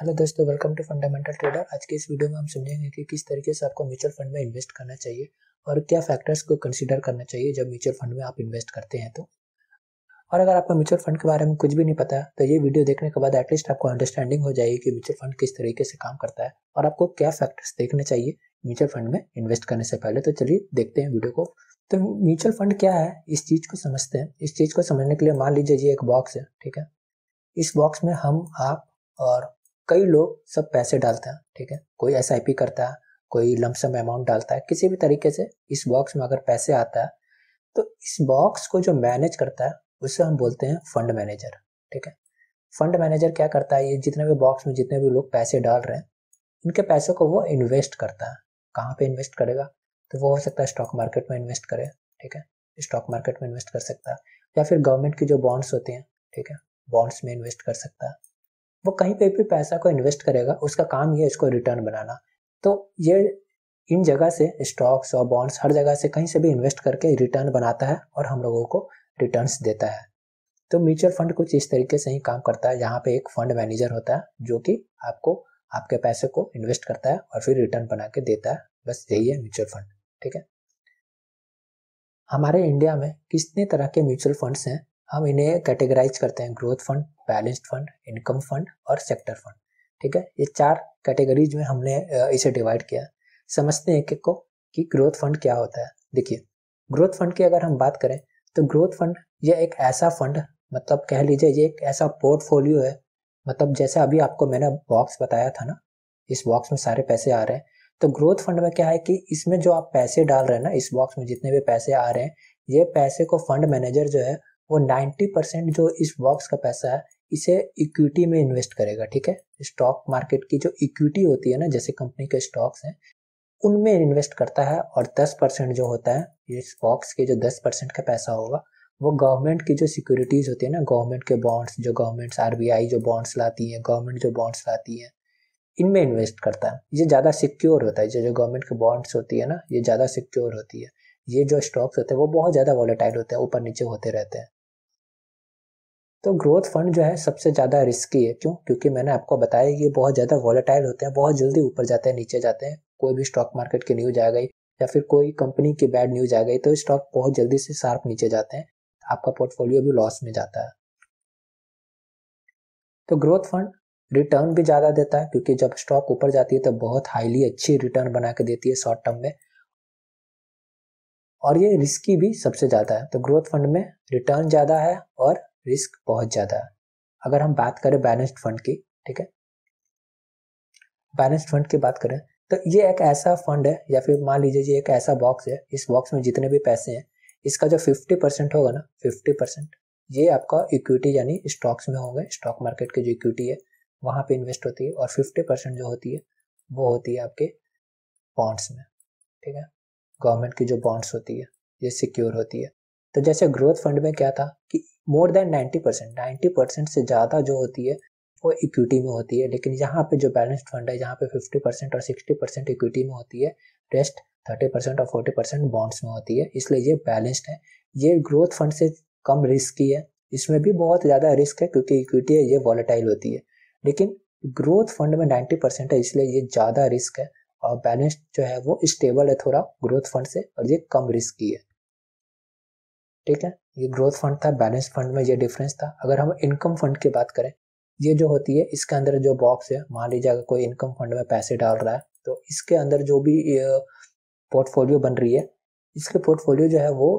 hello दोस्तों welcome to fundamental trader आज के इस वीडियो में हम समझेंगे कि किस तरीके से आपको म्यूचुअल फंड में इन्वेस्ट करना चाहिए और क्या फैक्टर्स को कंसीडर करना चाहिए जब म्यूचुअल फंड में आप इन्वेस्ट करते हैं तो और अगर आपको म्यूचुअल फंड के बारे में कुछ भी नहीं पता तो ये वीडियो देखने के बाद एटलीस्ट आपको अंडरस्टैंडिंग हो जाएगी कि म्यूचुअल फंड किस तरीके से काम करता है और आपको क्या फैक्टर्स देखने चाहिए म्यूचुअल फंड में इन्वेस्ट करने से पहले तो चलिए देखते हैं वीडियो को तो म्यूचुअल फंड क्या है इस चीज़ को समझते हैं इस चीज़ को समझने के लिए मान लीजिए ये एक बॉक्स है ठीक है इस बॉक्स में हम आप और कई लोग सब पैसे डालते हैं ठीक है कोई एस करता है कोई लमसम अमाउंट डालता है किसी भी तरीके से इस बॉक्स में अगर पैसे आता है तो इस बॉक्स को जो मैनेज करता है उसे हम बोलते हैं फंड मैनेजर ठीक है फंड मैनेजर क्या करता है ये जितने भी बॉक्स में जितने भी लोग पैसे डाल रहे हैं इनके पैसों को वो इन्वेस्ट करता है कहाँ पे इन्वेस्ट करेगा तो वो हो सकता है स्टॉक मार्केट में इन्वेस्ट करे ठीक है स्टॉक मार्केट में इन्वेस्ट कर सकता है या फिर गवर्नमेंट की जो बॉन्ड्स होते हैं ठीक है बॉन्ड्स में इन्वेस्ट कर सकता है वो कहीं पे भी पैसा को इन्वेस्ट करेगा उसका काम ये इसको रिटर्न बनाना तो ये इन जगह से स्टॉक्स और बॉन्ड्स हर जगह से कहीं से भी इन्वेस्ट करके रिटर्न बनाता है और हम लोगों को रिटर्न देता है तो म्यूचुअल फंड कुछ इस तरीके से ही काम करता है यहाँ पे एक फंड मैनेजर होता है जो कि आपको आपके पैसे को इन्वेस्ट करता है और फिर रिटर्न बना के देता है बस यही है म्यूचुअल फंड ठीक है हमारे इंडिया में कितने तरह के म्यूचुअल फंड्स हैं हम इन्हें कैटेगराइज करते हैं growth fund balanced fund income fund और सेक्टर फंड ठीक है ये चार कैटेगरीज में हमने इसे डिवाइड किया समझते हैं एक एक को कि ग्रोथ फंड क्या होता है देखिए ग्रोथ फंड की अगर हम बात करें तो ग्रोथ फंड यह एक ऐसा फंड मतलब कह लीजिए ये एक ऐसा पोर्टफोलियो है मतलब जैसे अभी आपको मैंने बॉक्स बताया था ना इस बॉक्स में सारे पैसे आ रहे हैं तो ग्रोथ फंड में क्या है कि इसमें जो आप पैसे डाल रहे हैं ना इस बॉक्स में जितने भी पैसे आ रहे हैं ये पैसे को फंड मैनेजर जो है वो 90 परसेंट जो इस बॉक्स का पैसा है इसे इक्विटी में इन्वेस्ट करेगा ठीक है स्टॉक मार्केट की जो इक्विटी होती है ना जैसे कंपनी के स्टॉक्स हैं उनमें इन्वेस्ट करता है और 10 परसेंट जो होता है इस बॉक्स के जो 10 परसेंट का पैसा होगा वो गवर्नमेंट की जो सिक्योरिटीज़ होती है ना गवर्नमेंट के बॉन्ड्स जो गवर्नमेंट्स आर जो बॉन्ड्स लाती हैं गवर्नमेंट जो बॉन्ड्स लाती हैं इनमें इन्वेस्ट करता है ये ज़्यादा सिक्योर होता है जो जो गवर्नमेंट के बॉन्ड्स होती है ना ये ज़्यादा सिक्योर होती है ये जो स्टॉक्स होते हैं वो बहुत ज़्यादा वॉलेटाइल होते हैं ऊपर नीचे होते रहते हैं तो ग्रोथ फंड जो है सबसे ज़्यादा रिस्की है क्यों क्योंकि मैंने आपको बताया ये बहुत ज़्यादा वॉलेटाइल होते हैं बहुत जल्दी ऊपर जाते हैं नीचे जाते हैं कोई भी स्टॉक मार्केट की न्यूज आ गई या फिर कोई कंपनी की बैड न्यूज आ गई तो स्टॉक बहुत जल्दी से शार्प नीचे जाते हैं आपका पोर्टफोलियो भी लॉस में जाता है तो ग्रोथ फंड रिटर्न भी ज़्यादा देता है क्योंकि जब स्टॉक ऊपर जाती है तो बहुत हाईली अच्छी रिटर्न बना के देती है शॉर्ट टर्म में और ये रिस्की भी सबसे ज़्यादा है तो ग्रोथ फंड में रिटर्न ज़्यादा है और रिस्क बहुत ज़्यादा है अगर हम बात करें बैलेंस्ड फंड की ठीक है बैलेंस्ड फंड की बात करें तो ये एक ऐसा फंड है या फिर मान लीजिए ये एक ऐसा बॉक्स है इस बॉक्स में जितने भी पैसे हैं इसका जो फिफ्टी परसेंट होगा ना फिफ्टी परसेंट ये आपका इक्विटी यानी स्टॉक्स में होंगे स्टॉक मार्केट की जो इक्विटी है वहाँ पे इन्वेस्ट होती है और फिफ्टी परसेंट जो होती है वो होती है आपके बॉन्ड्स में ठीक है गवर्नमेंट की जो बॉन्ड्स होती है ये सिक्योर होती है तो जैसे ग्रोथ फंड में क्या था कि more than ninety percent ninety percent से ज़्यादा जो होती है वो इक्विटी में होती है लेकिन यहाँ पे जो बैलेंस्ड फंड है जहाँ पे फिफ्टी परसेंट और सिक्सटी परसेंट इक्विटी में होती है रेस्ट थर्टी परसेंट और फोर्टी परसेंट बॉन्ड्स में होती है इसलिए ये बैलेंस्ड है ये ग्रोथ फंड से कम की है इसमें भी बहुत ज़्यादा रिस्क है क्योंकि इक्विटी है ये वॉलेटाइल होती है लेकिन ग्रोथ फंड में नाइन्टी परसेंट है इसलिए ये ज़्यादा रिस्क है और बैलेंस जो है वो स्टेबल है थोड़ा ग्रोथ फंड से और ये कम की है ठीक है ये ग्रोथ फंड था बैलेंस फंड में ये डिफरेंस था अगर हम इनकम फंड की बात करें ये जो होती है इसके अंदर जो बॉक्स है मान लीजिए अगर कोई इनकम फंड में पैसे डाल रहा है तो इसके अंदर जो भी पोर्टफोलियो बन रही है इसके पोर्टफोलियो जो है वो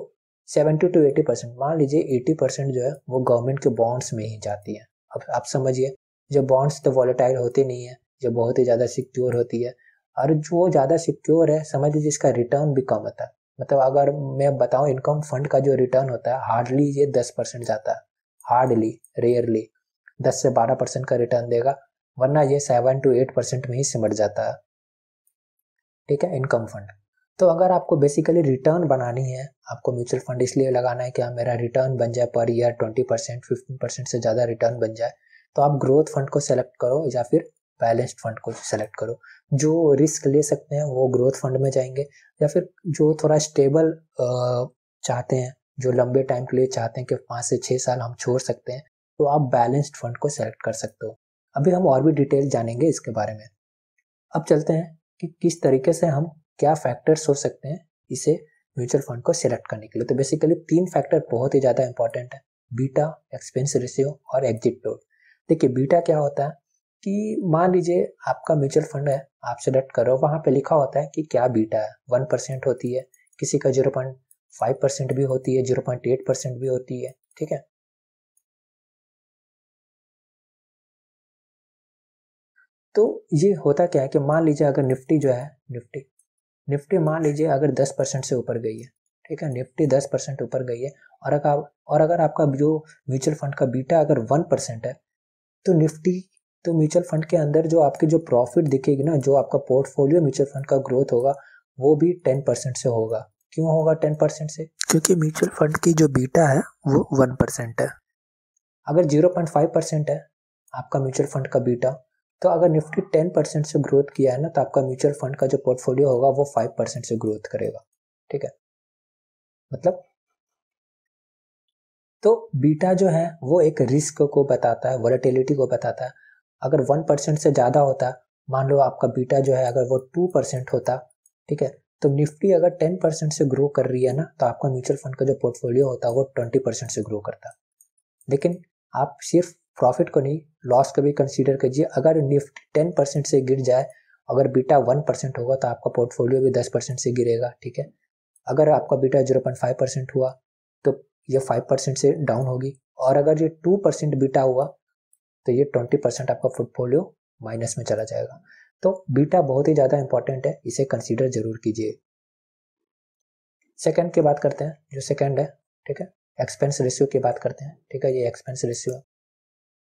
सेवेंटी टू एटी परसेंट मान लीजिए एटी परसेंट जो है वो गवर्नमेंट के बॉन्ड्स में ही जाती है अब आप समझिए जो बॉन्ड्स तो वॉलेटाइल होते नहीं है जो बहुत ही ज़्यादा सिक्योर होती है और जो ज़्यादा सिक्योर है समझ लीजिए इसका रिटर्न भी कम होता है मतलब अगर मैं बताऊं इनकम फंड का जो रिटर्न होता है हार्डली ये दस परसेंट जाता है हार्डली रेयरली दस से बारह परसेंट का रिटर्न देगा वरना ये सेवन टू एट परसेंट में ही सिमट जाता है ठीक है इनकम फंड तो अगर आपको बेसिकली रिटर्न बनानी है आपको म्यूचुअल फंड इसलिए लगाना है कि हाँ मेरा रिटर्न बन जाए per year twenty percent fifteen percent से ज़्यादा रिटर्न बन जाए तो आप ग्रोथ फंड को सेलेक्ट करो या फिर बैलेंस्ड फंड को सेलेक्ट करो जो रिस्क ले सकते हैं वो ग्रोथ फंड में जाएंगे या फिर जो थोड़ा स्टेबल चाहते हैं जो लंबे टाइम के लिए चाहते हैं कि पाँच से छः साल हम छोड़ सकते हैं तो आप बैलेंस्ड फंड को सेलेक्ट कर सकते हो अभी हम और भी डिटेल जानेंगे इसके बारे में अब चलते हैं कि किस तरीके से हम क्या फैक्टर्स हो सकते हैं इसे म्यूचुअल फंड को सिलेक्ट करने के लिए तो बेसिकली तीन फैक्टर बहुत ही ज़्यादा इंपॉर्टेंट है बीटा एक्सपेंस रेशियो और एग्जिट लोड देखिए बीटा क्या होता है कि मान लीजिए आपका म्यूचुअल फंड है आप सिलेक्ट करो वहाँ पे लिखा होता है कि क्या बीटा है वन परसेंट होती है किसी का जीरो पॉइंट फाइव परसेंट भी होती है जीरो पॉइंट एट परसेंट भी होती है ठीक है तो ये होता क्या है कि मान लीजिए अगर निफ्टी जो है निफ्टी निफ्टी मान लीजिए अगर दस परसेंट से ऊपर गई है ठीक है निफ्टी दस परसेंट ऊपर गई है और अगर और अगर आपका जो म्यूचुअल फंड का बीटा अगर वन परसेंट है तो निफ्टी तो म्यूचुअल फंड के अंदर जो आपके जो प्रॉफिट दिखेगी ना जो आपका पोर्टफोलियो म्यूचुअल फंड का ग्रोथ होगा वो भी टेन परसेंट से होगा क्यों होगा टेन परसेंट से क्योंकि म्यूचुअल फंड की जो बीटा है वो वन परसेंट है अगर जीरो पॉइंट फाइव परसेंट है आपका म्यूचुअल फंड का बीटा तो अगर निफ्टी टेन परसेंट से ग्रोथ किया है ना तो आपका म्यूचुअल फंड का जो पोर्टफोलियो होगा वो फाइव परसेंट से ग्रोथ करेगा ठीक है मतलब तो बीटा जो है वो एक रिस्क को बताता है वॉलेटिलिटी को बताता है अगर वन परसेंट से ज़्यादा होता मान लो आपका बीटा जो है अगर वो टू परसेंट होता ठीक है तो निफ्टी अगर टेन परसेंट से ग्रो कर रही है ना तो आपका म्यूचुअल फंड का जो पोर्टफोलियो होता है वो ट्वेंटी परसेंट से ग्रो करता लेकिन आप सिर्फ प्रॉफिट को नहीं लॉस को भी कंसिडर कीजिए अगर निफ्टी टेन परसेंट से गिर जाए अगर बीटा वन परसेंट होगा तो आपका पोर्टफोलियो भी दस परसेंट से गिरेगा ठीक है अगर आपका beta zero point five percent हुआ तो ये फाइव परसेंट से डाउन होगी और अगर ये टू परसेंट बीटा हुआ तो ये ट्वेंटी परसेंट आपका पोर्टफोलियो माइनस में चला जाएगा तो बीटा बहुत ही ज़्यादा इंपॉर्टेंट है इसे कंसीडर जरूर कीजिए सेकेंड की बात करते हैं जो सेकेंड है ठीक है एक्सपेंस रेशियो की बात करते हैं ठीक है ये एक्सपेंस रेशियो है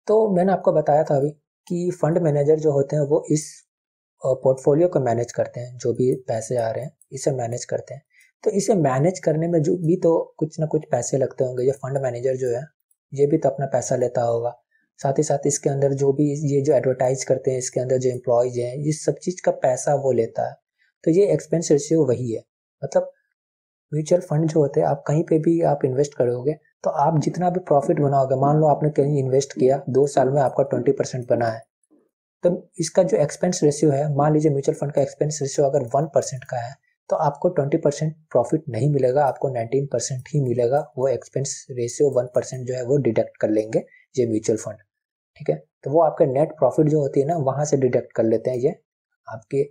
तो मैंने आपको बताया था अभी कि फंड मैनेजर जो होते हैं वो इस पोर्टफोलियो को मैनेज करते हैं जो भी पैसे आ रहे हैं इसे मैनेज करते हैं तो इसे मैनेज करने में जो भी तो कुछ ना कुछ पैसे लगते होंगे ये फंड मैनेजर जो है ये भी तो अपना पैसा लेता होगा साथ ही साथ इसके अंदर जो भी ये जो एडवर्टाइज करते हैं इसके अंदर जो एम्प्लॉयज हैं ये सब चीज़ का पैसा वो लेता है तो ये एक्सपेंस रेशियो वही है मतलब म्यूचुअल फंड जो होते हैं आप कहीं पे भी आप इन्वेस्ट करोगे तो आप जितना भी प्रॉफिट बनाओगे मान लो आपने कहीं इन्वेस्ट किया दो साल में आपका ट्वेंटी परसेंट बना है तो इसका जो एक्सपेंस रेशियो है मान लीजिए म्यूचुअल फंड का एक्सपेंस रेशियो अगर वन परसेंट का है तो आपको ट्वेंटी परसेंट प्रॉफिट नहीं मिलेगा आपको नाइनटीन परसेंट ही मिलेगा वो एक्सपेंस रेशियो वन परसेंट जो है वो डिडक्ट कर लेंगे ये म्यूचुअल फंड ठीक है तो वो आपके नेट प्रॉफिट जो होती है ना वहाँ से डिडक्ट कर लेते हैं ये आपके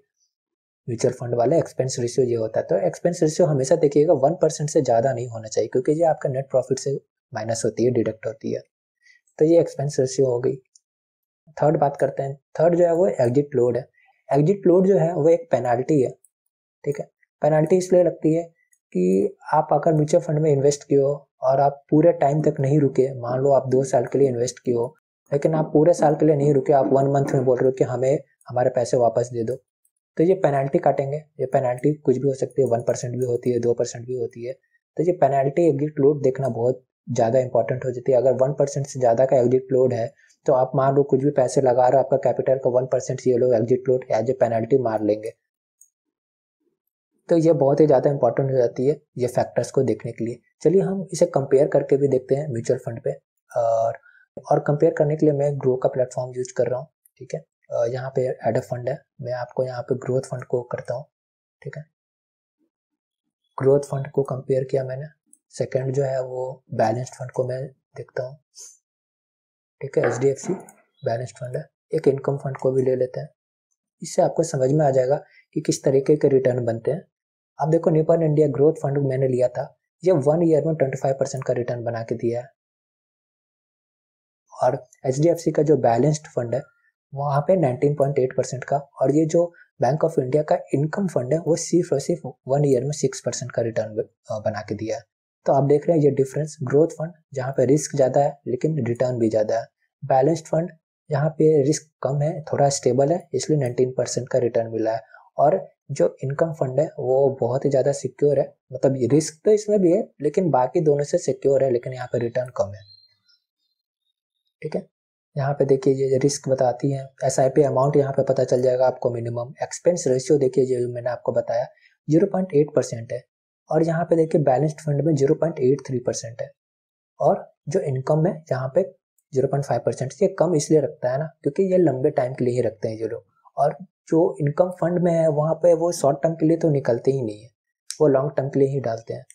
म्यूचुअल फंड वाले एक्सपेंस रेशियो ये होता है तो एक्सपेंस रेशियो हमेशा देखिएगा वन परसेंट से ज़्यादा नहीं होना चाहिए क्योंकि ये आपका नेट प्रॉफिट से माइनस होती है डिडक्ट होती है तो ये एक्सपेंस रेशियो हो गई थर्ड बात करते हैं थर्ड जो है वो एग्जिट लोड है एग्जिट लोड जो है वो एक पेनाल्टी है ठीक है पेनाल्टी इसलिए लगती है कि आप अगर म्यूचुअल फंड में इन्वेस्ट किए हो और आप पूरे टाइम तक नहीं रुके मान लो आप दो साल के लिए इन्वेस्ट किए हो लेकिन आप पूरे साल के लिए नहीं रुके आप वन मंथ में बोल रहे हो कि हमें हमारे पैसे वापस दे दो तो ये पेनल्टी काटेंगे ये पेनल्टी कुछ भी हो सकती है वन परसेंट भी होती है दो परसेंट भी होती है तो ये पेनल्टी एग्जिट लोड देखना बहुत ज़्यादा इंपॉर्टेंट हो जाती है अगर वन परसेंट से ज़्यादा का एग्जिट लोड है तो आप मान लो कुछ भी पैसे लगा रहे हो आपका कैपिटल का वन परसेंट ये लोग exit load as a penalty मार लेंगे तो ये बहुत ही ज़्यादा इंपॉर्टेंट हो जाती है ये फैक्टर्स को देखने के लिए चलिए हम इसे कंपेयर करके भी देखते हैं म्यूचुअल फंड पे और और कंपेयर करने के लिए मैं ग्रो का प्लेटफॉर्म यूज कर रहा हूँ ठीक है यहाँ पे एड फंड है मैं आपको यहाँ पे ग्रोथ फंड को करता हूँ ठीक है ग्रोथ फंड को कंपेयर किया मैंने सेकंड जो है वो बैलेंस्ड फंड को मैं देखता हूँ ठीक है H D F C balanced fund है एक इनकम फंड को भी ले लेते हैं इससे आपको समझ में आ जाएगा कि किस तरीके के रिटर्न बनते हैं आप देखो निपन इंडिया ग्रोथ फंड मैंने लिया था ये वन ईयर में ट्वेंटी का रिटर्न बना के दिया है और एच का जो बैलेंस्ड फंड है वहाँ पे 19.8 परसेंट का और ये जो बैंक ऑफ इंडिया का इनकम फंड है वो सिर्फ और सिर्फ वन ईयर में सिक्स परसेंट का रिटर्न बना के दिया है तो आप देख रहे हैं ये डिफरेंस ग्रोथ फंड जहाँ पे रिस्क ज़्यादा है लेकिन रिटर्न भी ज़्यादा है बैलेंस्ड फंड यहाँ पे रिस्क कम है थोड़ा स्टेबल है इसलिए नाइनटीन परसेंट का रिटर्न मिला है और जो इनकम फंड है वो बहुत ही ज़्यादा सिक्योर है मतलब रिस्क तो इसमें भी है लेकिन बाकी दोनों से सिक्योर है लेकिन यहाँ पर रिटर्न कम है ठीक है यहाँ पे देखिए ये रिस्क बताती है एस आई पी अमाउंट यहाँ पे पता चल जाएगा आपको मिनिमम एक्सपेंस रेशियो देखिए जो मैंने आपको बताया जीरो पॉइंट एट परसेंट है और यहाँ पे देखिए बैलेंस्ड फंड में zero point eight three percent है और जो इनकम है यहाँ पे जीरो पॉइंट फाइव परसेंट ये कम इसलिए रखता है ना क्योंकि ये लंबे टाइम के लिए ही रखते हैं ये लोग और जो इनकम फंड में है वहाँ पे वो शॉर्ट टर्म के लिए तो निकलते ही नहीं है वो लॉन्ग टर्म के लिए ही डालते हैं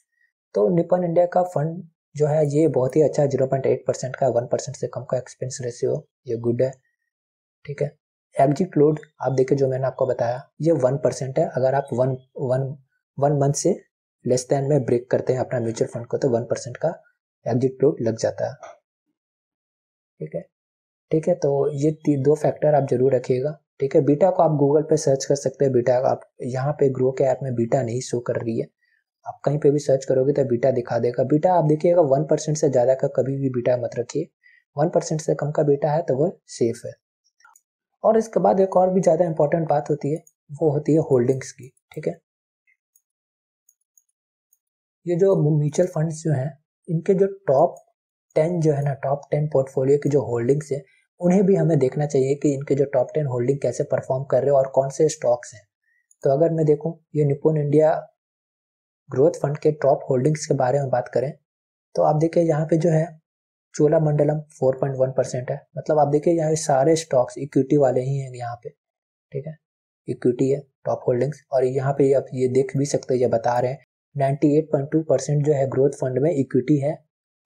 तो निपन इंडिया का फंड जो है ये बहुत ही अच्छा जीरो पॉइंट एट परसेंट का वन परसेंट से कम का एक्सपेंस रेशियो ये गुड है ठीक है एग्जिट लोड आप देखिए जो मैंने आपको बताया ये वन परसेंट है अगर आप वन वन वन मंथ से लेस देन में ब्रेक करते हैं अपना म्यूचुअल फंड को तो वन परसेंट का एग्जिट लोड लग जाता है ठीक है ठीक है तो ये दो फैक्टर आप जरूर रखिएगा ठीक है बीटा को आप गूगल पे सर्च कर सकते हैं बीटा आप यहाँ पे ग्रो के ऐप में बीटा नहीं शो कर रही है आप कहीं पे भी सर्च करोगे तो बीटा दिखा देगा बीटा आप देखिएगा वन परसेंट से ज़्यादा का कभी भी बीटा मत रखिए वन परसेंट से कम का बीटा है तो वो सेफ है और इसके बाद एक और भी ज़्यादा इंपॉर्टेंट बात होती है वो होती है होल्डिंग्स की ठीक है ये जो म्यूचुअल फंड्स जो हैं इनके जो टॉप टेन जो है ना टॉप टेन पोर्टफोलियो की जो होल्डिंग्स है उन्हें भी हमें देखना चाहिए कि इनके जो टॉप टेन होल्डिंग कैसे परफॉर्म कर रहे हो और कौन से स्टॉक्स हैं तो अगर मैं देखूँ ये निपुण इंडिया ग्रोथ फंड के टॉप होल्डिंग्स के बारे में बात करें तो आप देखिए यहाँ पे जो है Cholamandalam four point one percent है मतलब आप देखिए यहाँ सारे स्टॉक्स इक्विटी वाले ही हैं यहाँ पे ठीक है इक्विटी है टॉप होल्डिंग्स और यहाँ पे आप ये देख भी सकते हैं ये बता रहे हैं ninety eight point two percent जो है ग्रोथ फंड में इक्विटी है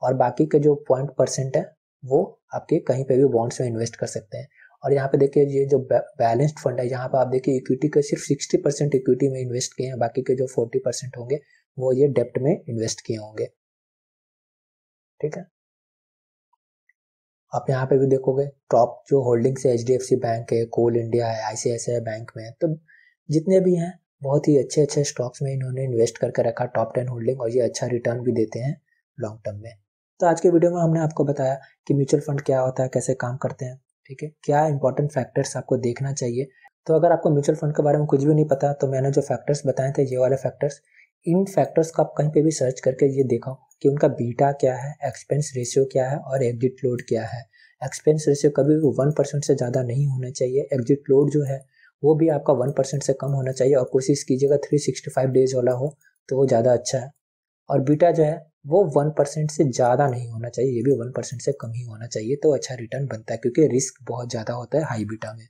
और बाकी के जो पॉइंट परसेंट है वो आपके कहीं पे भी बॉन्ड्स में इन्वेस्ट कर सकते हैं और यहाँ पे देखिए ये जो बैलेंस्ड फंड है यहाँ पे आप देखिए इक्विटी के सिर्फ 60 परसेंट इक्विटी में इन्वेस्ट किए हैं बाकी के जो 40 परसेंट होंगे वो ये डेप्ट में इन्वेस्ट किए होंगे ठीक है आप यहाँ पे भी देखोगे टॉप जो होल्डिंग्स है H D F C bank है कोल इंडिया है आई बैंक में तो जितने भी हैं बहुत ही अच्छे अच्छे स्टॉक्स में इन्होंने इन्वेस्ट करके रखा टॉप टेन होल्डिंग और ये अच्छा रिटर्न भी देते हैं लॉन्ग टर्म में तो आज के वीडियो में हमने आपको बताया कि म्यूचुअल फंड क्या होता है कैसे काम करते हैं ठीक है क्या इंपॉर्टेंट फैक्टर्स आपको देखना चाहिए तो अगर आपको म्यूचुअल फंड के बारे में कुछ भी नहीं पता तो मैंने जो फैक्टर्स बताए थे ये वाले फैक्टर्स इन फैक्टर्स को आप कहीं पे भी सर्च करके ये देखो कि उनका बीटा क्या है एक्सपेंस रेशियो क्या है और एग्जिट लोड क्या है एक्सपेंस रेशियो कभी भी वन परसेंट से ज़्यादा नहीं होना चाहिए एग्जिट लोड जो है वो भी आपका वन परसेंट से कम होना चाहिए और कोशिश कीजिएगा थ्री सिक्सटी फाइव डेज वाला हो तो वो ज़्यादा अच्छा है और बीटा जो है वो वन परसेंट से ज़्यादा नहीं होना चाहिए ये भी वन परसेंट से कम ही होना चाहिए तो अच्छा रिटर्न बनता है क्योंकि रिस्क बहुत ज़्यादा होता है हाई बीटा में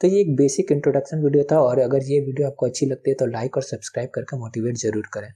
तो ये एक बेसिक इंट्रोडक्शन वीडियो था और अगर ये वीडियो आपको अच्छी लगती है तो लाइक और सब्सक्राइब करके मोटिवेट ज़रूर करें